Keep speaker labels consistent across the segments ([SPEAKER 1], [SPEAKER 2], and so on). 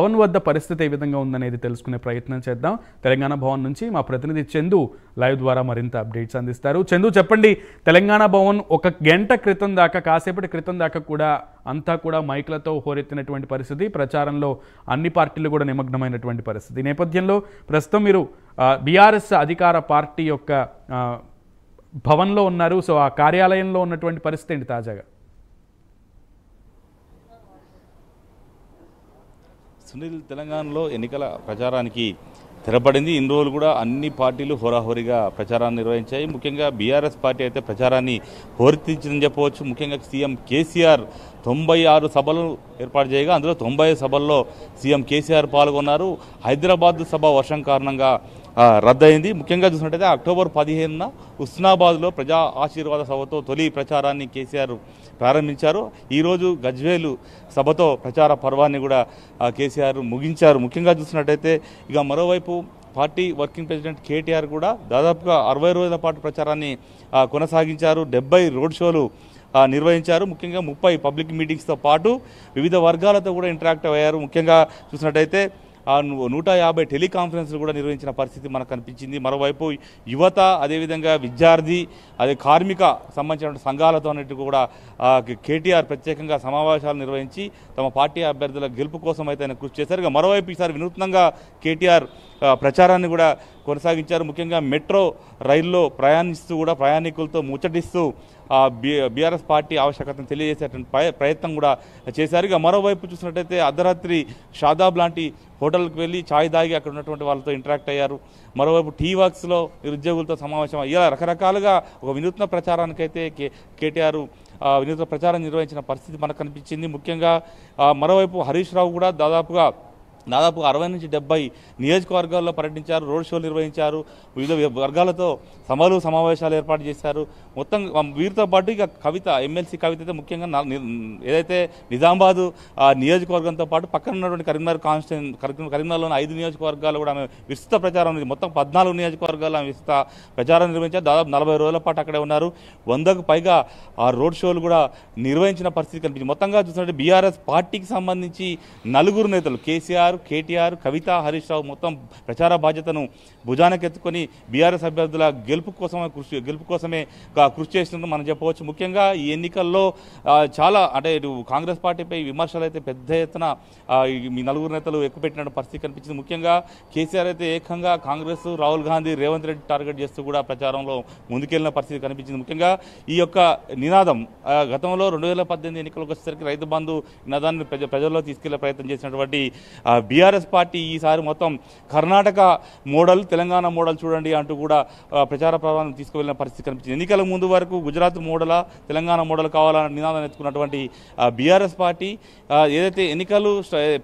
[SPEAKER 1] భవన్ వద్ద పరిస్థితి ఏ విధంగా ఉందనేది తెలుసుకునే ప్రయత్నం చేద్దాం తెలంగాణ భవన్ నుంచి మా ప్రతినిధి చందు లైవ్ ద్వారా మరింత అప్డేట్స్ అందిస్తారు చందు చెప్పండి తెలంగాణ భవన్ ఒక గంట క్రితం దాకా కాసేపటి క్రితం దాకా కూడా అంతా కూడా మైక్లతో హోరెత్తినటువంటి పరిస్థితి ప్రచారంలో అన్ని పార్టీలు కూడా నిమగ్నమైనటువంటి పరిస్థితి ఈ నేపథ్యంలో ప్రస్తుతం మీరు బీఆర్ఎస్ అధికార పార్టీ యొక్క భవన్లో ఉన్నారు సో ఆ కార్యాలయంలో ఉన్నటువంటి పరిస్థితి ఏంటి తాజాగా సునీల్ తెలంగాణలో ఎన్నికల ప్రచారానికి తెరపడింది ఇన్ని రోజులు కూడా అన్ని పార్టీలు హోరాహోరీగా ప్రచారాన్ని నిర్వహించాయి ముఖ్యంగా బీఆర్ఎస్ పార్టీ అయితే ప్రచారాన్ని హోరెత్తించిందని చెప్పవచ్చు ముఖ్యంగా సీఎం కేసీఆర్ తొంభై ఆరు సభలు ఏర్పాటు చేయగా అందులో తొంభై సభల్లో సీఎం కేసీఆర్ పాల్గొన్నారు హైదరాబాద్ సభ వర్షం కారణంగా రద్దయింది ముఖ్యంగా చూసినట్టయితే అక్టోబర్ పదిహేనున ఉస్నాబాద్లో ప్రజా ఆశీర్వాద సభతో తొలి ప్రచారాన్ని కేసీఆర్ ప్రారంభించారు ఈరోజు గజ్వేలు సభతో ప్రచార పర్వాన్ని కూడా కేసీఆర్ ముగించారు ముఖ్యంగా చూసినట్టయితే ఇక మరోవైపు పార్టీ వర్కింగ్ ప్రెసిడెంట్ కేటీఆర్ కూడా దాదాపుగా అరవై రోజుల పాటు ప్రచారాన్ని కొనసాగించారు డెబ్బై రోడ్ షోలు నిర్వహించారు ముఖ్యంగా ముప్పై పబ్లిక్ మీటింగ్స్తో పాటు వివిధ వర్గాలతో కూడా ఇంటరాక్ట్ అయ్యారు ముఖ్యంగా చూసినట్టయితే నూట యాభై టెలికాన్ఫరెన్స్లు కూడా నిర్వహించిన పరిస్థితి మనకు కనిపించింది మరోవైపు యువత అదేవిధంగా విద్యార్థి అదే కార్మిక సంబంధించిన సంఘాలతో అన్నిటి కూడా కేటీఆర్ ప్రత్యేకంగా సమావేశాలు నిర్వహించి తమ పార్టీ అభ్యర్థుల గెలుపు కోసం అయితే ఆయన కృషి చేశారు మరోవైపు ఈసారి వినూత్నంగా కేటీఆర్ ప్రచారాన్ని కూడా కొనసాగించారు ముఖ్యంగా మెట్రో రైల్లో ప్రయాణిస్తూ కూడా ప్రయాణికులతో ముచ్చటిస్తూ బీఆర్ఎస్ పార్టీ ఆవశ్యకతను తెలియజేసేటువంటి ప్రయత్నం కూడా చేశారు ఇక మరోవైపు చూసినట్టయితే అర్ధరాత్రి షాదాబ్ లాంటి హోటల్కి వెళ్ళి ఛాయ్ దాగి అక్కడ ఉన్నటువంటి వాళ్ళతో ఇంటరాక్ట్ అయ్యారు మరోవైపు టీ వర్క్స్లో నిరుద్యోగులతో సమావేశం ఇలా రకరకాలుగా ఒక వినూత్న ప్రచారానికైతే కే కేటీఆర్ వినూత్న ప్రచారం నిర్వహించిన పరిస్థితి మనకు కనిపించింది ముఖ్యంగా మరోవైపు హరీష్ రావు కూడా దాదాపుగా దాదాపు అరవై నుంచి డెబ్బై నియోజకవర్గాల్లో పర్యటించారు రోడ్ షోలు నిర్వహించారు వివిధ వర్గాలతో సభలు సమావేశాలు ఏర్పాటు చేశారు మొత్తం వీరితో పాటు ఇక కవిత ఎమ్మెల్సీ కవిత అయితే ముఖ్యంగా ఏదైతే నిజామాబాదు నియోజకవర్గంతో పాటు పక్కన ఉన్నటువంటి కరీంనగర్ కాన్స్టిట్యూన్ కరీంనగర్లోని ఐదు నియోజకవర్గాలు కూడా ఆమె విస్తృత ప్రచారం ఉంది మొత్తం పద్నాలుగు నియోజకవర్గాలు ఆమె విస్తృత ప్రచారం నిర్వహించారు దాదాపు నలభై రోజుల పాటు అక్కడే ఉన్నారు వందకు పైగా ఆ రోడ్ షోలు కూడా నిర్వహించిన పరిస్థితి కనిపించింది మొత్తంగా చూసినట్టు బీఆర్ఎస్ పార్టీకి సంబంధించి నలుగురు నేతలు కేసీఆర్ గారు కేటీఆర్ కవిత హరీష్ రావు మొత్తం ప్రచార బాధ్యతను భుజానకెత్తుకొని బీఆర్ఎస్ అభ్యర్థుల గెలుపు కోసమే కృషి గెలుపు కోసమే కృషి చేసినట్టు మనం చెప్పవచ్చు ముఖ్యంగా ఈ ఎన్నికల్లో చాలా అంటే ఇటు కాంగ్రెస్ పార్టీపై విమర్శలు అయితే పెద్ద ఎత్తున మీ నలుగురు నేతలు ఎక్కుపెట్టిన పరిస్థితి కనిపించింది ముఖ్యంగా కేసీఆర్ అయితే ఏకంగా కాంగ్రెస్ రాహుల్ గాంధీ రేవంత్ రెడ్డి టార్గెట్ చేస్తూ కూడా ప్రచారంలో ముందుకెళ్లిన పరిస్థితి కనిపించింది ముఖ్యంగా ఈ యొక్క నినాదం గతంలో రెండు వేల పద్దెనిమిది ఎన్నికలకు వచ్చేసరికి రైతు బంధు నినాదాన్ని ప్రజల్లో తీసుకెళ్లే ప్రయత్నం చేసినటువంటి బీఆర్ఎస్ పార్టీ ఈసారి మొత్తం కర్ణాటక మోడల్ తెలంగాణ మోడల్ చూడండి అంటూ కూడా ప్రచార ప్రభావం తీసుకువెళ్ళిన పరిస్థితి కనిపించింది ఎన్నికల ముందు వరకు గుజరాత్ మోడలా తెలంగాణ మోడల్ కావాలన్న నినాదం ఎత్తుకున్నటువంటి బీఆర్ఎస్ పార్టీ ఏదైతే ఎన్నికలు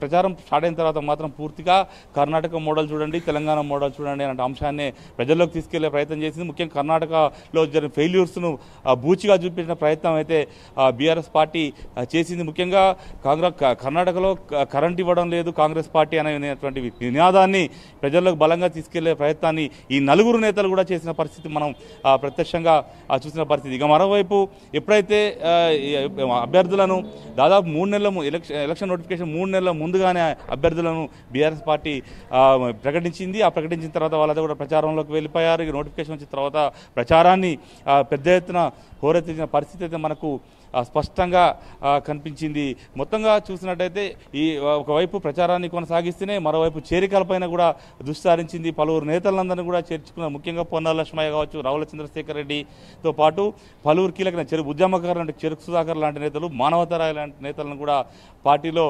[SPEAKER 1] ప్రచారం స్టార్ట్ అయిన తర్వాత మాత్రం పూర్తిగా కర్ణాటక మోడల్ చూడండి తెలంగాణ మోడల్ చూడండి అనే అంశాన్ని ప్రజల్లోకి తీసుకెళ్లే ప్రయత్నం చేసింది ముఖ్యంగా కర్ణాటకలో జరిగిన ఫెయిల్యూర్స్ను బూచిగా చూపించిన ప్రయత్నం అయితే బీఆర్ఎస్ పార్టీ చేసింది ముఖ్యంగా కాంగ్రెస్ కర్ణాటకలో కరెంట్ ఇవ్వడం లేదు కాంగ్రెస్ పార్టీ అనేటువంటి నినాదాన్ని ప్రజల్లోకి బలంగా తీసుకెళ్లే ప్రయత్నాన్ని ఈ నలుగురు నేతలు కూడా చేసిన పరిస్థితి మనం ప్రత్యక్షంగా చూసిన పరిస్థితి ఇక మరోవైపు ఎప్పుడైతే అభ్యర్థులను దాదాపు మూడు నెలల ఎలక్షన్ ఎలక్షన్ నోటిఫికేషన్ మూడు నెలల ముందుగానే అభ్యర్థులను బీఆర్ఎస్ పార్టీ ప్రకటించింది ఆ ప్రకటించిన తర్వాత వాళ్ళతో కూడా ప్రచారంలోకి వెళ్ళిపోయారు నోటిఫికేషన్ వచ్చిన తర్వాత ప్రచారాన్ని పెద్ద ఎత్తున హోరెత్తించిన పరిస్థితి అయితే మనకు స్పష్టంగా కనిపించింది మొత్తంగా చూసినట్టయితే ఈ ఒకవైపు ప్రచారాన్ని కొనసాగిస్తేనే మరోవైపు చేరికలపైన కూడా దృష్టి సారించింది పలువురు నేతలందరినీ కూడా చేర్చుకున్న ముఖ్యంగా పొన్నాల లక్ష్మయ్య కావచ్చు రావుల చంద్రశేఖర్ రెడ్డితో పాటు పలువురు కీలక చెరు ఉద్యమకారు లాంటి చెరుకు సుధాకర్ లాంటి నేతలు మానవతరాయ లాంటి నేతలను కూడా పార్టీలో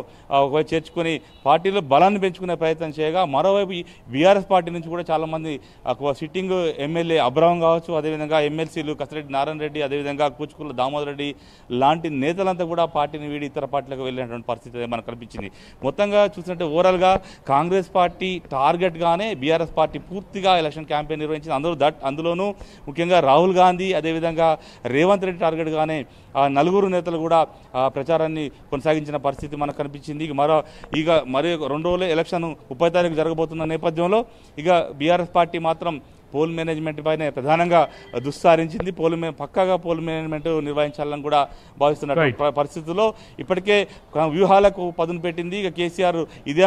[SPEAKER 1] చేర్చుకొని పార్టీలో బలాన్ని పెంచుకునే ప్రయత్నం చేయగా మరోవైపు బీఆర్ఎస్ పార్టీ నుంచి కూడా చాలామంది సిట్టింగ్ ఎమ్మెల్యే అబ్రహం కావచ్చు అదేవిధంగా ఎమ్మెల్సీలు కసిరెడ్డి నారాయణ రెడ్డి అదేవిధంగా కూచుకుల దామోదర్ రెడ్డి లాంటి నేతలంతా కూడా పార్టీని వీడి ఇతర పార్టీలకు వెళ్ళినటువంటి పరిస్థితి మనకు కనిపించింది మొత్తంగా చూసినట్టు ఓవరాల్గా కాంగ్రెస్ పార్టీ టార్గెట్గానే బీఆర్ఎస్ పార్టీ పూర్తిగా ఎలక్షన్ క్యాంపెయిన్ నిర్వహించింది అందరూ దట్ అందులోనూ ముఖ్యంగా రాహుల్ గాంధీ అదేవిధంగా రేవంత్ రెడ్డి టార్గెట్గానే నలుగురు నేతలు కూడా ప్రచారాన్ని కొనసాగించిన పరిస్థితి మనకు కనిపించింది ఇక మరో ఇక మరి రెండు రోజులు ఎలక్షన్ ముప్పై తారీఖు జరగబోతున్న నేపథ్యంలో ఇక బీఆర్ఎస్ పార్టీ మాత్రం పోల్ మేనేజ్మెంట్ పైన ప్రధానంగా దుస్సారించింది పోల్ పక్కాగా పోల్ మేనేజ్మెంట్ నిర్వహించాలని కూడా భావిస్తున్న పరిస్థితుల్లో ఇప్పటికే వ్యూహాలకు పదును పెట్టింది ఇక కేసీఆర్ ఇదే